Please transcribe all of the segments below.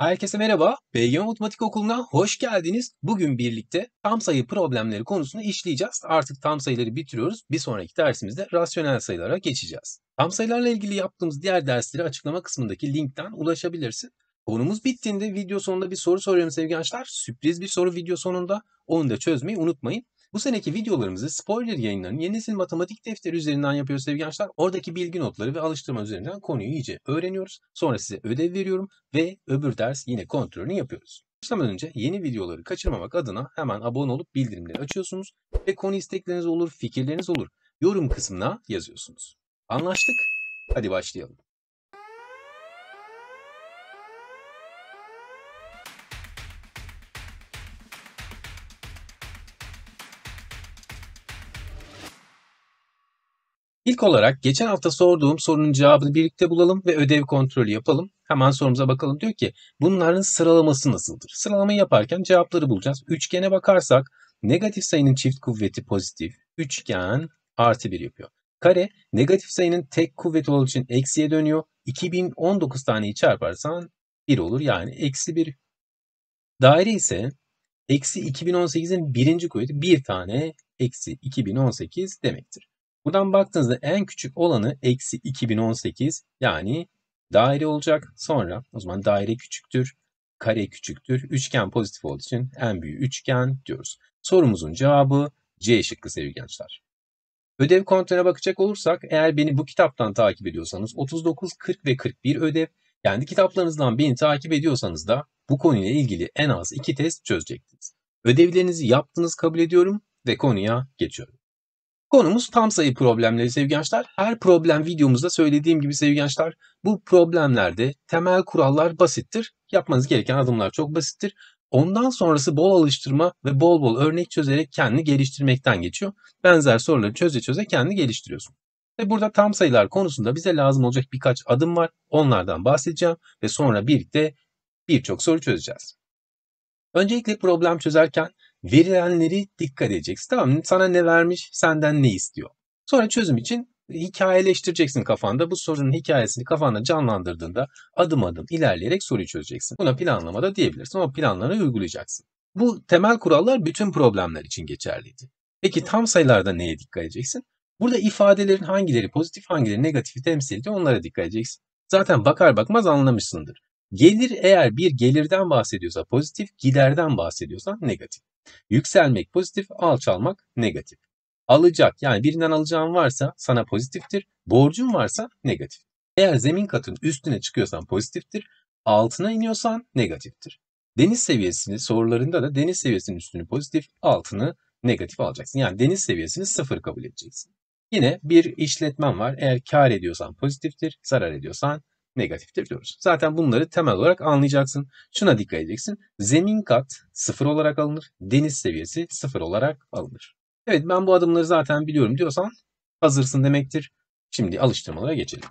Herkese merhaba. BG Matematik Okulu'na hoş geldiniz. Bugün birlikte tam sayı problemleri konusunu işleyeceğiz. Artık tam sayıları bitiriyoruz. Bir sonraki dersimizde rasyonel sayılara geçeceğiz. Tam sayılarla ilgili yaptığımız diğer dersleri açıklama kısmındaki linkten ulaşabilirsin. Konumuz bittiğinde video sonunda bir soru soruyorum sevgili gençler. Sürpriz bir soru video sonunda. Onu da çözmeyi unutmayın. Bu seneki videolarımızı spoiler yayınlarının yeni nesil matematik defteri üzerinden yapıyoruz sevgili gençler. Oradaki bilgi notları ve alıştırma üzerinden konuyu iyice öğreniyoruz. Sonra size ödev veriyorum ve öbür ders yine kontrolünü yapıyoruz. Başlamadan önce yeni videoları kaçırmamak adına hemen abone olup bildirimleri açıyorsunuz ve konu istekleriniz olur, fikirleriniz olur. Yorum kısmına yazıyorsunuz. Anlaştık. Hadi başlayalım. İlk olarak geçen hafta sorduğum sorunun cevabını birlikte bulalım ve ödev kontrolü yapalım. Hemen sorumuza bakalım. Diyor ki bunların sıralaması nasıldır? Sıralamayı yaparken cevapları bulacağız. Üçgene bakarsak negatif sayının çift kuvveti pozitif. Üçgen artı bir yapıyor. Kare negatif sayının tek kuvveti olduğu için eksiye dönüyor. 2019 taneyi çarparsan 1 olur yani eksi 1. Daire ise eksi 2018'in birinci kuvveti 1 tane eksi 2018 demektir. Buradan baktığınızda en küçük olanı eksi 2018 yani daire olacak. Sonra o zaman daire küçüktür, kare küçüktür, üçgen pozitif olduğu için en büyüğü üçgen diyoruz. Sorumuzun cevabı C şıkkı sevgili gençler. Ödev kontrolüne bakacak olursak eğer beni bu kitaptan takip ediyorsanız 39, 40 ve 41 ödev kendi kitaplarınızdan beni takip ediyorsanız da bu konuyla ilgili en az iki test çözecektiniz. Ödevlerinizi yaptınız kabul ediyorum ve konuya geçiyorum. Konumuz tam sayı problemleri sevgili gençler. Her problem videomuzda söylediğim gibi sevgili gençler bu problemlerde temel kurallar basittir. Yapmanız gereken adımlar çok basittir. Ondan sonrası bol alıştırma ve bol bol örnek çözerek kendini geliştirmekten geçiyor. Benzer soruları çöze çöze kendini geliştiriyorsun. Ve burada tam sayılar konusunda bize lazım olacak birkaç adım var. Onlardan bahsedeceğim ve sonra birlikte birçok soru çözeceğiz. Öncelikle problem çözerken verilenleri dikkat edeceksin. Tamam sana ne vermiş, senden ne istiyor. Sonra çözüm için hikayeleştireceksin kafanda. Bu sorunun hikayesini kafanda canlandırdığında adım adım ilerleyerek soruyu çözeceksin. Buna planlamada diyebilirsin ama planlarını uygulayacaksın. Bu temel kurallar bütün problemler için geçerliydi. Peki tam sayılarda neye dikkat edeceksin? Burada ifadelerin hangileri pozitif hangileri negatifi temsil ediyor onlara dikkat edeceksin. Zaten bakar bakmaz anlamışsındır. Gelir eğer bir gelirden bahsediyorsa pozitif, giderden bahsediyorsa negatif. Yükselmek pozitif, alçalmak negatif. Alacak yani birinden alacağın varsa sana pozitiftir, borcun varsa negatif. Eğer zemin katın üstüne çıkıyorsan pozitiftir, altına iniyorsan negatiftir. Deniz seviyesini sorularında da deniz seviyesinin üstünü pozitif, altını negatif alacaksın. Yani deniz seviyesini sıfır kabul edeceksin. Yine bir işletmen var. Eğer kar ediyorsan pozitiftir, zarar ediyorsan negatiftir diyoruz. Zaten bunları temel olarak anlayacaksın. Şuna dikkat edeceksin. Zemin kat sıfır olarak alınır. Deniz seviyesi sıfır olarak alınır. Evet ben bu adımları zaten biliyorum diyorsan hazırsın demektir. Şimdi alıştırmalara geçelim.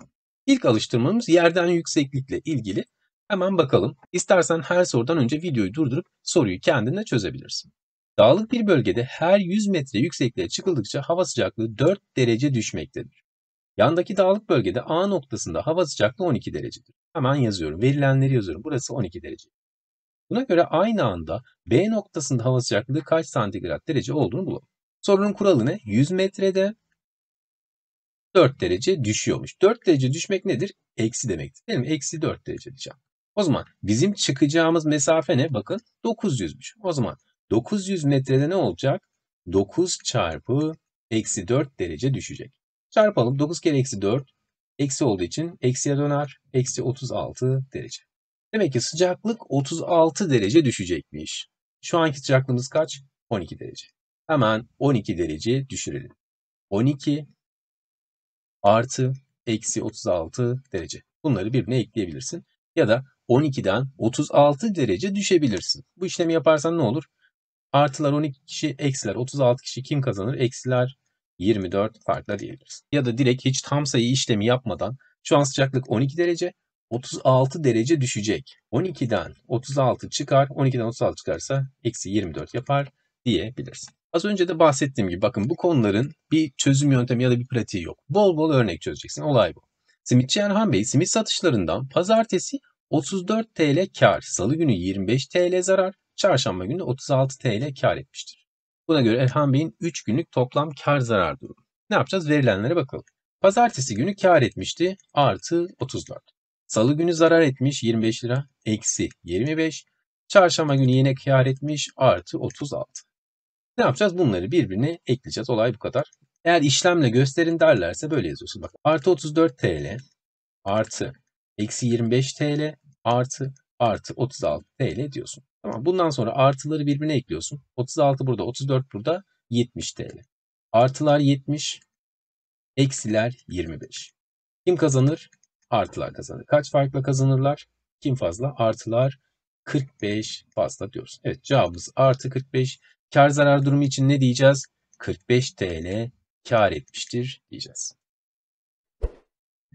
İlk alıştırmamız yerden yükseklikle ilgili. Hemen bakalım. İstersen her sorudan önce videoyu durdurup soruyu kendinle çözebilirsin. Dağlık bir bölgede her 100 metre yüksekliğe çıkıldıkça hava sıcaklığı 4 derece düşmektedir. Yandaki dağlık bölgede A noktasında hava sıcaklığı 12 derecedir. Hemen yazıyorum. Verilenleri yazıyorum. Burası 12 derece. Buna göre aynı anda B noktasında hava sıcaklığı kaç santigrat derece olduğunu bulalım. Sorunun kuralı ne? 100 metrede 4 derece düşüyormuş. 4 derece düşmek nedir? Eksi demektir. Benim Eksi 4 derece diyeceğim. O zaman bizim çıkacağımız mesafe ne? Bakın 900'müş. O zaman 900 metrede ne olacak? 9 çarpı eksi 4 derece düşecek. Çarpalım. 9 kere eksi 4 eksi olduğu için eksiye döner. Eksi 36 derece. Demek ki sıcaklık 36 derece düşecekmiş. Şu anki sıcaklığımız kaç? 12 derece. Hemen 12 derece düşürelim. 12 artı eksi 36 derece. Bunları birbirine ekleyebilirsin. Ya da 12'den 36 derece düşebilirsin. Bu işlemi yaparsan ne olur? Artılar 12 kişi, eksiler 36 kişi kim kazanır? Eksiler 24 farkla diyebiliriz. Ya da direkt hiç tam sayı işlemi yapmadan şu an sıcaklık 12 derece 36 derece düşecek. 12'den 36 çıkar. 12'den 36 çıkarsa eksi 24 yapar diyebiliriz. Az önce de bahsettiğim gibi bakın bu konuların bir çözüm yöntemi ya da bir pratiği yok. Bol bol örnek çözeceksin. Olay bu. Simitçi Erhan Bey simit satışlarından pazartesi 34 TL kar, salı günü 25 TL zarar, çarşamba günü 36 TL kar etmiştir. Buna göre Erhan Bey'in 3 günlük toplam kar zarar durumu. Ne yapacağız? Verilenlere bakalım. Pazartesi günü kar etmişti. Artı 34. Salı günü zarar etmiş 25 lira. Eksi 25. Çarşamba günü yine kar etmiş. Artı 36. Ne yapacağız? Bunları birbirine ekleyeceğiz. Olay bu kadar. Eğer işlemle gösterin derlerse böyle yazıyorsun. Bak artı 34 TL artı eksi 25 TL artı artı 36 TL diyorsun. Tamam bundan sonra artıları birbirine ekliyorsun. 36 burada, 34 burada, 70 TL. Artılar 70, eksiler 25. Kim kazanır? Artılar kazanır. Kaç farkla kazanırlar? Kim fazla? Artılar 45 fazla diyoruz. Evet cevabımız artı 45. Kar zarar durumu için ne diyeceğiz? 45 TL kar etmiştir diyeceğiz.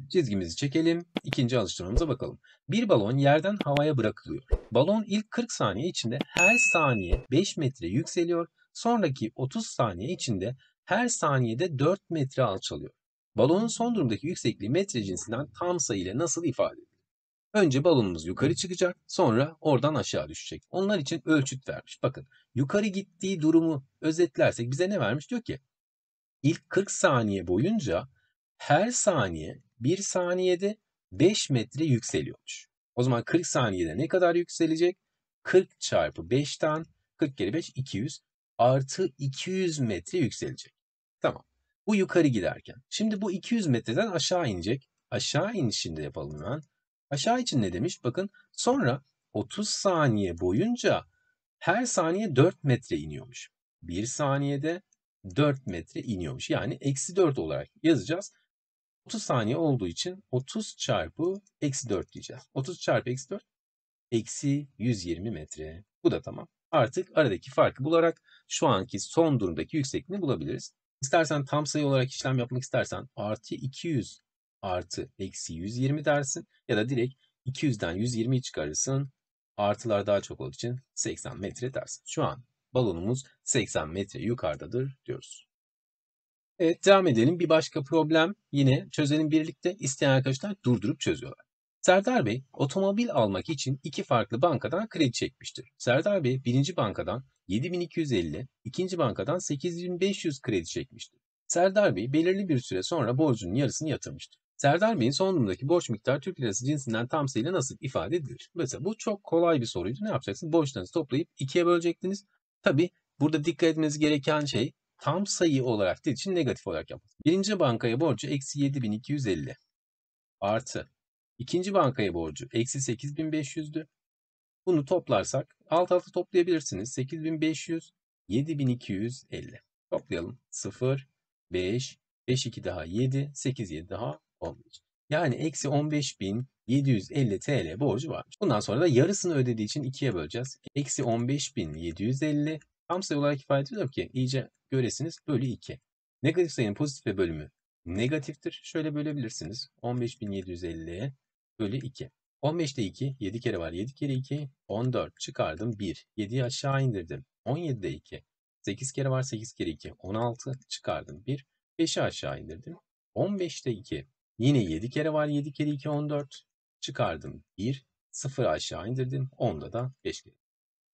Çizgimizi çekelim. İkinci alıştırmamıza bakalım. Bir balon yerden havaya bırakılıyor. Balon ilk 40 saniye içinde her saniye 5 metre yükseliyor. Sonraki 30 saniye içinde her saniyede 4 metre alçalıyor. Balonun son durumdaki yüksekliği metre cinsinden tam sayı ile nasıl ifade edilir? Önce balonumuz yukarı çıkacak, sonra oradan aşağı düşecek. Onlar için ölçüt vermiş. Bakın, yukarı gittiği durumu özetlersek bize ne vermiş? Diyor ki, İlk 40 saniye boyunca her saniye 1 saniyede 5 metre yükseliyormuş. O zaman 40 saniyede ne kadar yükselecek? 40 çarpı 5'ten 40 kere 5 200 artı 200 metre yükselecek. Tamam. Bu yukarı giderken. Şimdi bu 200 metreden aşağı inecek. Aşağı inişinde yapalım hemen. Aşağı için ne demiş? Bakın sonra 30 saniye boyunca her saniye 4 metre iniyormuş. 1 saniyede 4 metre iniyormuş. Yani eksi 4 olarak yazacağız. 30 saniye olduğu için 30 çarpı eksi 4 diyeceğiz. 30 çarpı eksi 4 eksi 120 metre. Bu da tamam. Artık aradaki farkı bularak şu anki son durumdaki yüksekliğini bulabiliriz. İstersen tam sayı olarak işlem yapmak istersen artı 200 artı eksi 120 dersin ya da direkt 200'den 120'yi çıkarırsın. Artılar daha çok olduğu için 80 metre dersin. Şu an balonumuz 80 metre yukarıdadır diyoruz. Evet devam edelim. Bir başka problem yine çözelim birlikte. İsteyen arkadaşlar durdurup çözüyorlar. Serdar Bey otomobil almak için iki farklı bankadan kredi çekmiştir. Serdar Bey birinci bankadan 7250, ikinci bankadan 8500 kredi çekmiştir. Serdar Bey belirli bir süre sonra borcunun yarısını yatırmıştır. Serdar Bey'in son durumdaki borç miktarı Türk lirası cinsinden tam sayıyla nasıl ifade edilir? Mesela bu çok kolay bir soruydu. Ne yapacaksınız? Borçlarınızı toplayıp ikiye bölecektiniz. Tabi burada dikkat etmeniz gereken şey tam sayı olarak dediği için negatif olarak yapmaz. Birinci bankaya borcu eksi 7250 artı ikinci bankaya borcu eksi 8500'dü. Bunu toplarsak alt alta toplayabilirsiniz. 8500, 7250. Toplayalım. 0, 5, 5 2 daha 7, 8 7 daha 15. Yani eksi 15.750 TL borcu varmış. Bundan sonra da yarısını ödediği için 2'ye böleceğiz. Eksi 15.750 Tam sayı olarak ifade ediyorum ki iyice göresiniz bölü 2. Negatif sayının pozitife bölümü negatiftir. Şöyle bölebilirsiniz. 15.750 bölü 2. 15'te 2 7 kere var. 7 kere 2 14 çıkardım 1. 7'yi aşağı indirdim. 17'de 2 8 kere var 8 kere 2 16 çıkardım 1. 5'i aşağı indirdim. 15'te 2 yine 7 kere var 7 kere 2 14 çıkardım 1. 0 aşağı indirdim. 10'da da 5 kere.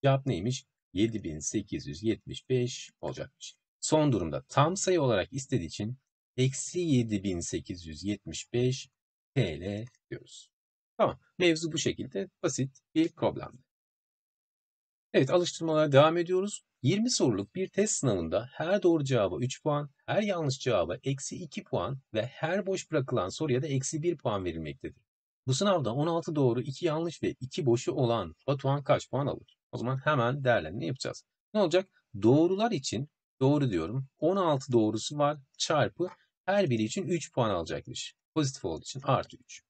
Cevap neymiş? 7875 olacakmış. Son durumda tam sayı olarak istediği için eksi 7875 TL diyoruz. Tamam. Mevzu bu şekilde basit bir problem. Evet alıştırmalara devam ediyoruz. 20 soruluk bir test sınavında her doğru cevaba 3 puan, her yanlış cevaba eksi 2 puan ve her boş bırakılan soruya da eksi 1 puan verilmektedir. Bu sınavda 16 doğru, 2 yanlış ve 2 boşu olan Batuhan kaç puan alır? O zaman hemen değerlendirme yapacağız. Ne olacak? Doğrular için doğru diyorum. 16 doğrusu var çarpı her biri için 3 puan alacakmış. Pozitif olduğu için artı 3.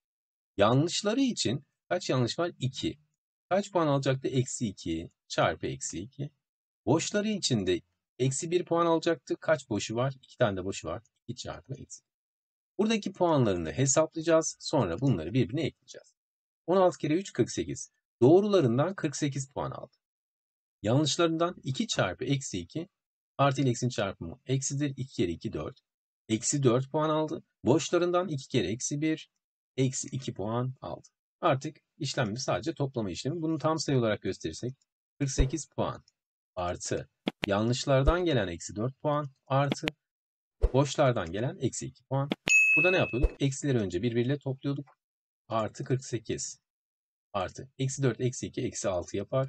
Yanlışları için kaç yanlış var? 2. Kaç puan alacaktı? Eksi 2 çarpı eksi 2. Boşları için de eksi 1 puan alacaktı. Kaç boşu var? 2 tane de boşu var. 2 çarpı eksi. Buradaki puanlarını hesaplayacağız. Sonra bunları birbirine ekleyeceğiz. 16 kere 3 48. Doğrularından 48 puan aldı. Yanlışlarından 2 çarpı eksi 2 artı ile eksinin çarpımı eksidir. 2 kere 2 4. Eksi 4 puan aldı. Boşlarından 2 kere eksi 1 eksi 2 puan aldı. Artık işlemimiz sadece toplama işlemi. Bunu tam sayı olarak gösterirsek 48 puan artı yanlışlardan gelen eksi 4 puan artı boşlardan gelen eksi 2 puan. Burada ne yapıyorduk? Eksileri önce birbiriyle topluyorduk. Artı 48 artı. Eksi 4, eksi 2, eksi 6 yapar.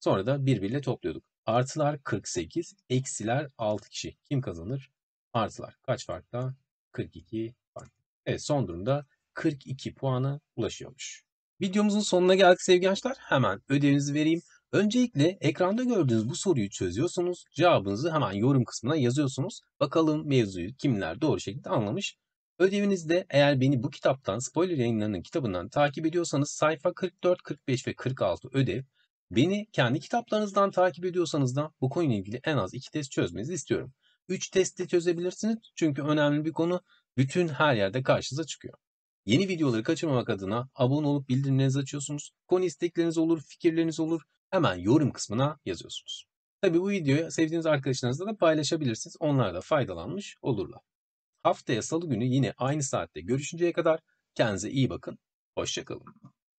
Sonra da birbiriyle topluyorduk. Artılar 48, eksiler 6 kişi. Kim kazanır? Artılar. Kaç farkla? 42 fark. Evet son durumda 42 puana ulaşıyormuş. Videomuzun sonuna geldik sevgili gençler. Hemen ödevinizi vereyim. Öncelikle ekranda gördüğünüz bu soruyu çözüyorsunuz. Cevabınızı hemen yorum kısmına yazıyorsunuz. Bakalım mevzuyu kimler doğru şekilde anlamış. Ödevinizde eğer beni bu kitaptan, spoiler yayınlarının kitabından takip ediyorsanız sayfa 44, 45 ve 46 ödev. Beni kendi kitaplarınızdan takip ediyorsanız da bu konuyla ilgili en az 2 test çözmenizi istiyorum. 3 testte çözebilirsiniz çünkü önemli bir konu bütün her yerde karşınıza çıkıyor. Yeni videoları kaçırmamak adına abone olup bildirimlerinizi açıyorsunuz. Konu istekleriniz olur, fikirleriniz olur. Hemen yorum kısmına yazıyorsunuz. Tabi bu videoyu sevdiğiniz arkadaşlarınızla da paylaşabilirsiniz. Onlar da faydalanmış olurlar. Haftaya salı günü yine aynı saatte görüşünceye kadar kendinize iyi bakın. Hoşçakalın.